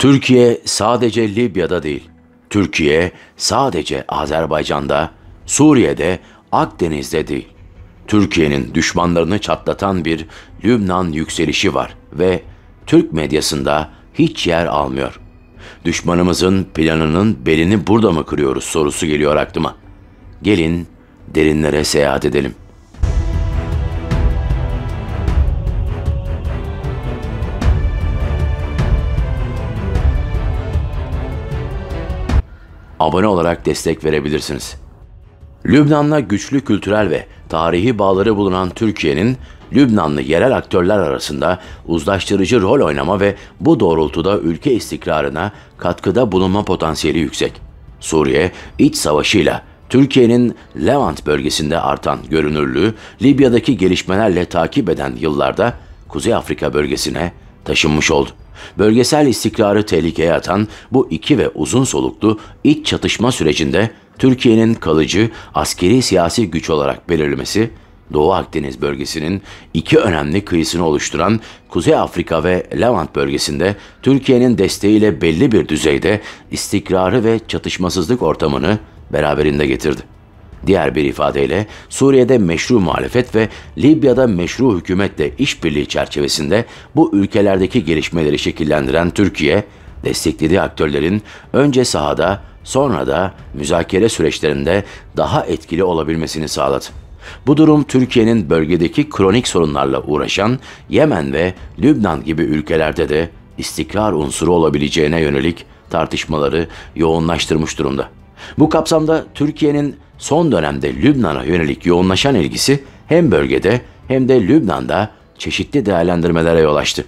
Türkiye sadece Libya'da değil. Türkiye sadece Azerbaycan'da, Suriye'de, Akdeniz'de değil. Türkiye'nin düşmanlarını çatlatan bir Lübnan yükselişi var ve Türk medyasında hiç yer almıyor. Düşmanımızın planının belini burada mı kırıyoruz sorusu geliyor aklıma. Gelin derinlere seyahat edelim.'' abone olarak destek verebilirsiniz. Lübnan'la güçlü kültürel ve tarihi bağları bulunan Türkiye'nin Lübnanlı yerel aktörler arasında uzlaştırıcı rol oynama ve bu doğrultuda ülke istikrarına katkıda bulunma potansiyeli yüksek. Suriye iç savaşıyla Türkiye'nin Levant bölgesinde artan görünürlüğü Libya'daki gelişmelerle takip eden yıllarda Kuzey Afrika bölgesine taşınmış oldu. Bölgesel istikrarı tehlikeye atan bu iki ve uzun soluklu iç çatışma sürecinde Türkiye'nin kalıcı askeri siyasi güç olarak belirlemesi, Doğu Akdeniz bölgesinin iki önemli kıyısını oluşturan Kuzey Afrika ve Levant bölgesinde Türkiye'nin desteğiyle belli bir düzeyde istikrarı ve çatışmasızlık ortamını beraberinde getirdi. Diğer bir ifadeyle Suriye'de meşru muhalefet ve Libya'da meşru hükümetle işbirliği çerçevesinde bu ülkelerdeki gelişmeleri şekillendiren Türkiye, desteklediği aktörlerin önce sahada sonra da müzakere süreçlerinde daha etkili olabilmesini sağladı. Bu durum Türkiye'nin bölgedeki kronik sorunlarla uğraşan Yemen ve Lübnan gibi ülkelerde de istikrar unsuru olabileceğine yönelik tartışmaları yoğunlaştırmış durumda. Bu kapsamda Türkiye'nin son dönemde Lübnan'a yönelik yoğunlaşan ilgisi hem bölgede hem de Lübnan'da çeşitli değerlendirmelere yol açtı.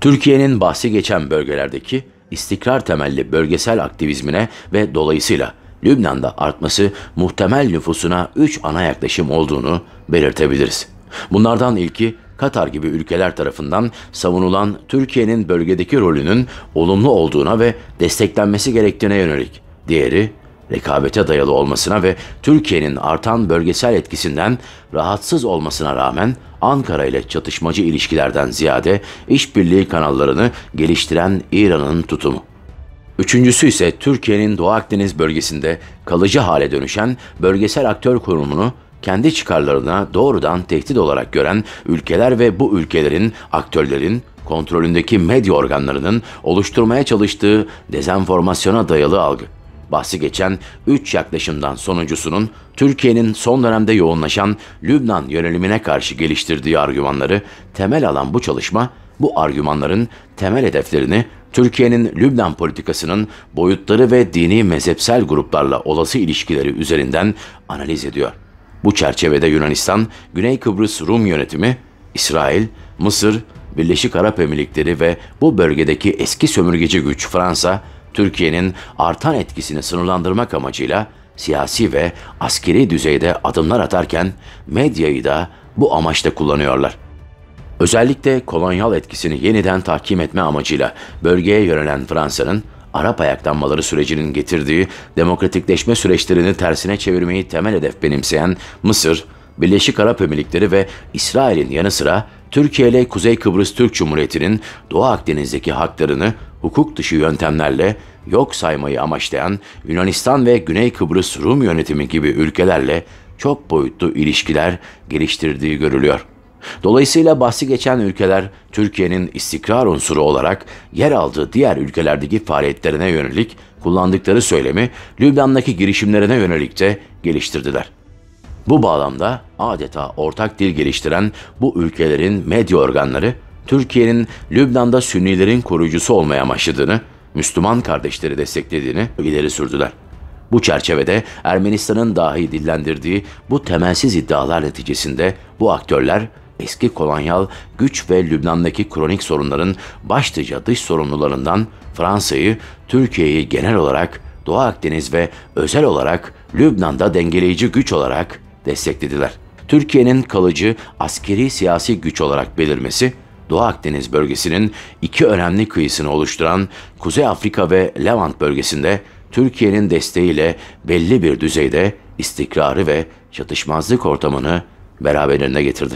Türkiye'nin bahsi geçen bölgelerdeki istikrar temelli bölgesel aktivizmine ve dolayısıyla Lübnan'da artması muhtemel nüfusuna 3 ana yaklaşım olduğunu belirtebiliriz. Bunlardan ilki Katar gibi ülkeler tarafından savunulan Türkiye'nin bölgedeki rolünün olumlu olduğuna ve desteklenmesi gerektiğine yönelik. Diğeri rekabete dayalı olmasına ve Türkiye'nin artan bölgesel etkisinden rahatsız olmasına rağmen Ankara ile çatışmacı ilişkilerden ziyade işbirliği kanallarını geliştiren İran'ın tutumu. Üçüncüsü ise Türkiye'nin Doğu Akdeniz bölgesinde kalıcı hale dönüşen bölgesel aktör konumunu kendi çıkarlarına doğrudan tehdit olarak gören ülkeler ve bu ülkelerin, aktörlerin kontrolündeki medya organlarının oluşturmaya çalıştığı dezenformasyona dayalı algı. Bahsi geçen 3 yaklaşımdan sonuncusunun Türkiye'nin son dönemde yoğunlaşan Lübnan yönelimine karşı geliştirdiği argümanları temel alan bu çalışma bu argümanların temel hedeflerini Türkiye'nin Lübnan politikasının boyutları ve dini mezhepsel gruplarla olası ilişkileri üzerinden analiz ediyor. Bu çerçevede Yunanistan, Güney Kıbrıs Rum yönetimi, İsrail, Mısır, Birleşik Arap Emirlikleri ve bu bölgedeki eski sömürgeci güç Fransa, Türkiye'nin artan etkisini sınırlandırmak amacıyla siyasi ve askeri düzeyde adımlar atarken medyayı da bu amaçta kullanıyorlar. Özellikle kolonyal etkisini yeniden tahkim etme amacıyla bölgeye yönelen Fransa'nın Arap ayaklanmaları sürecinin getirdiği demokratikleşme süreçlerini tersine çevirmeyi temel hedef benimseyen Mısır, Birleşik Arap Emirlikleri ve İsrail'in yanı sıra Türkiye ile Kuzey Kıbrıs Türk Cumhuriyeti'nin Doğu Akdeniz'deki haklarını hukuk dışı yöntemlerle yok saymayı amaçlayan Yunanistan ve Güney Kıbrıs Rum yönetimi gibi ülkelerle çok boyutlu ilişkiler geliştirdiği görülüyor. Dolayısıyla bahsi geçen ülkeler Türkiye'nin istikrar unsuru olarak yer aldığı diğer ülkelerdeki faaliyetlerine yönelik kullandıkları söylemi Lübnan'daki girişimlerine yönelik de geliştirdiler. Bu bağlamda adeta ortak dil geliştiren bu ülkelerin medya organları Türkiye'nin Lübnan'da Sünnilerin koruyucusu olmaya başladığını, Müslüman kardeşleri desteklediğini ileri sürdüler. Bu çerçevede Ermenistan'ın dahi dillendirdiği bu temelsiz iddialar neticesinde bu aktörler eski kolonyal güç ve Lübnan'daki kronik sorunların başlıca dış sorumlularından Fransa'yı, Türkiye'yi genel olarak Doğu Akdeniz ve özel olarak Lübnan'da dengeleyici güç olarak desteklediler. Türkiye'nin kalıcı askeri siyasi güç olarak belirmesi Doğu Akdeniz bölgesinin iki önemli kıyısını oluşturan Kuzey Afrika ve Levant bölgesinde Türkiye'nin desteğiyle belli bir düzeyde istikrarı ve çatışmazlık ortamını beraberinde getirdi.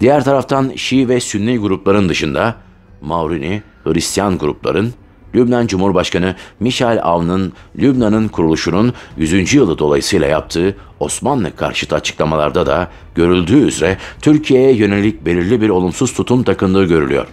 Diğer taraftan Şii ve Sünni grupların dışında Mavrini, Hristiyan grupların Lübnan Cumhurbaşkanı Michel Avn'ın Lübnan'ın kuruluşunun 100. yılı dolayısıyla yaptığı Osmanlı karşıtı açıklamalarda da görüldüğü üzere Türkiye'ye yönelik belirli bir olumsuz tutum takındığı görülüyor.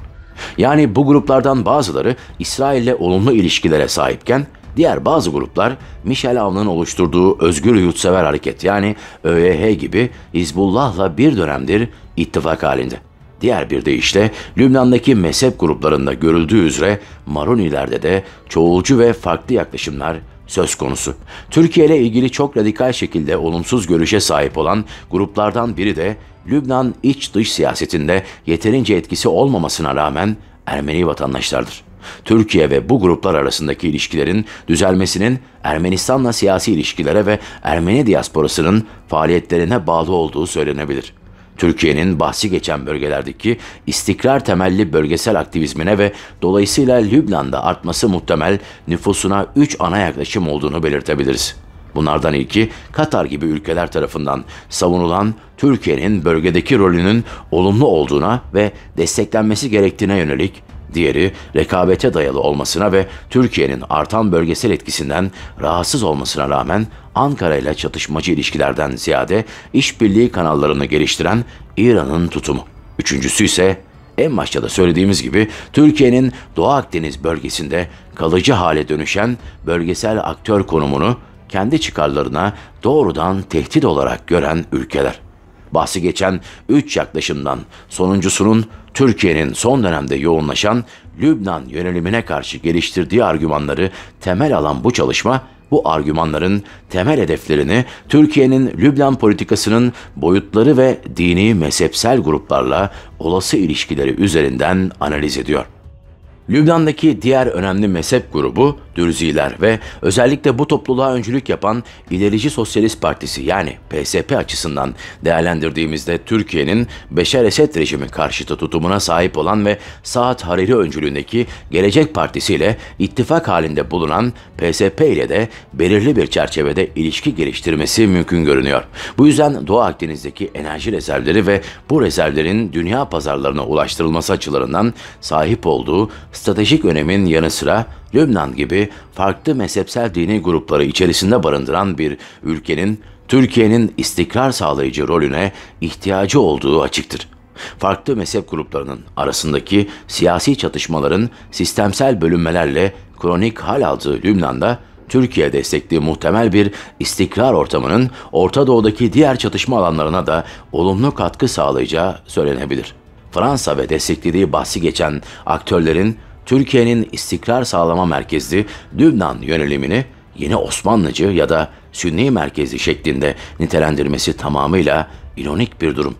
Yani bu gruplardan bazıları İsrail'le olumlu ilişkilere sahipken diğer bazı gruplar Michel Avn'ın oluşturduğu özgür yurtsever hareket yani ÖYH gibi Hizbullah'la bir dönemdir ittifak halinde. Diğer bir deyişle Lübnan'daki mezhep gruplarında görüldüğü üzere Maronilerde de çoğulcu ve farklı yaklaşımlar söz konusu. Türkiye ile ilgili çok radikal şekilde olumsuz görüşe sahip olan gruplardan biri de Lübnan iç dış siyasetinde yeterince etkisi olmamasına rağmen Ermeni vatandaşlardır. Türkiye ve bu gruplar arasındaki ilişkilerin düzelmesinin Ermenistan'la siyasi ilişkilere ve Ermeni diasporasının faaliyetlerine bağlı olduğu söylenebilir. Türkiye'nin bahsi geçen bölgelerdeki istikrar temelli bölgesel aktivizmine ve dolayısıyla Lübnan'da artması muhtemel nüfusuna 3 ana yaklaşım olduğunu belirtebiliriz. Bunlardan ilki Katar gibi ülkeler tarafından savunulan Türkiye'nin bölgedeki rolünün olumlu olduğuna ve desteklenmesi gerektiğine yönelik Diğeri rekabete dayalı olmasına ve Türkiye'nin artan bölgesel etkisinden rahatsız olmasına rağmen Ankara ile çatışmacı ilişkilerden ziyade işbirliği kanallarını geliştiren İran'ın tutumu. Üçüncüsü ise en başta da söylediğimiz gibi Türkiye'nin Doğu Akdeniz bölgesinde kalıcı hale dönüşen bölgesel aktör konumunu kendi çıkarlarına doğrudan tehdit olarak gören ülkeler. Bahsi geçen üç yaklaşımdan sonuncusunun Türkiye'nin son dönemde yoğunlaşan Lübnan yönelimine karşı geliştirdiği argümanları temel alan bu çalışma bu argümanların temel hedeflerini Türkiye'nin Lübnan politikasının boyutları ve dini mezhepsel gruplarla olası ilişkileri üzerinden analiz ediyor. Lübnan'daki diğer önemli mezhep grubu Dürziler ve özellikle bu topluluğa öncülük yapan İlerici Sosyalist Partisi yani PSP açısından değerlendirdiğimizde Türkiye'nin Beşer Esed rejimi karşıtı tutumuna sahip olan ve Saat Hariri öncülüğündeki Gelecek Partisi ile ittifak halinde bulunan PSP ile de belirli bir çerçevede ilişki geliştirmesi mümkün görünüyor. Bu yüzden Doğu Akdeniz'deki enerji rezervleri ve bu rezervlerin dünya pazarlarına ulaştırılması açılarından sahip olduğu stratejik önemin yanı sıra Lübnan gibi farklı mezhepsel dini grupları içerisinde barındıran bir ülkenin Türkiye'nin istikrar sağlayıcı rolüne ihtiyacı olduğu açıktır. Farklı mezhep gruplarının arasındaki siyasi çatışmaların sistemsel bölünmelerle kronik hal aldığı Lübnan'da Türkiye destekli muhtemel bir istikrar ortamının Orta Doğu'daki diğer çatışma alanlarına da olumlu katkı sağlayacağı söylenebilir. Fransa ve desteklediği bahsi geçen aktörlerin Türkiye'nin istikrar sağlama merkezli Lübnan yönelimini yeni Osmanlıcı ya da Sünni merkezi şeklinde nitelendirmesi tamamıyla ironik bir durum.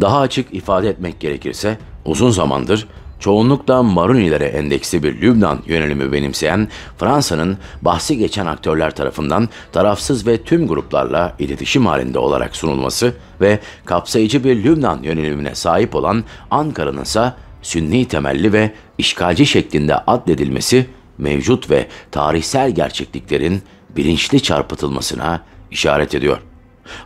Daha açık ifade etmek gerekirse uzun zamandır çoğunlukla Marunilere endeksli bir Lübnan yönelimi benimseyen Fransa'nın bahsi geçen aktörler tarafından tarafsız ve tüm gruplarla iletişim halinde olarak sunulması ve kapsayıcı bir Lübnan yönelimine sahip olan Ankara'nın ise sünni temelli ve işgalci şeklinde addedilmesi mevcut ve tarihsel gerçekliklerin bilinçli çarpıtılmasına işaret ediyor.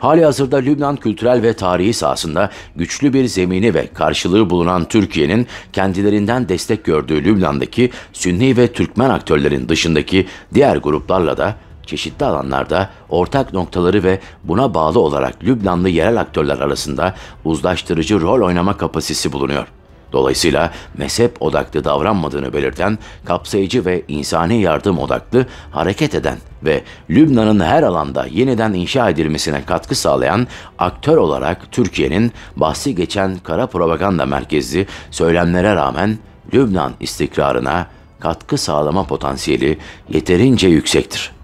Hali hazırda Lübnan kültürel ve tarihi sahasında güçlü bir zemini ve karşılığı bulunan Türkiye'nin kendilerinden destek gördüğü Lübnan'daki Sünni ve Türkmen aktörlerin dışındaki diğer gruplarla da çeşitli alanlarda ortak noktaları ve buna bağlı olarak Lübnanlı yerel aktörler arasında uzlaştırıcı rol oynama kapasitesi bulunuyor. Dolayısıyla mezhep odaklı davranmadığını belirten kapsayıcı ve insani yardım odaklı hareket eden ve Lübnan'ın her alanda yeniden inşa edilmesine katkı sağlayan aktör olarak Türkiye'nin bahsi geçen kara propaganda merkezli söylemlere rağmen Lübnan istikrarına katkı sağlama potansiyeli yeterince yüksektir.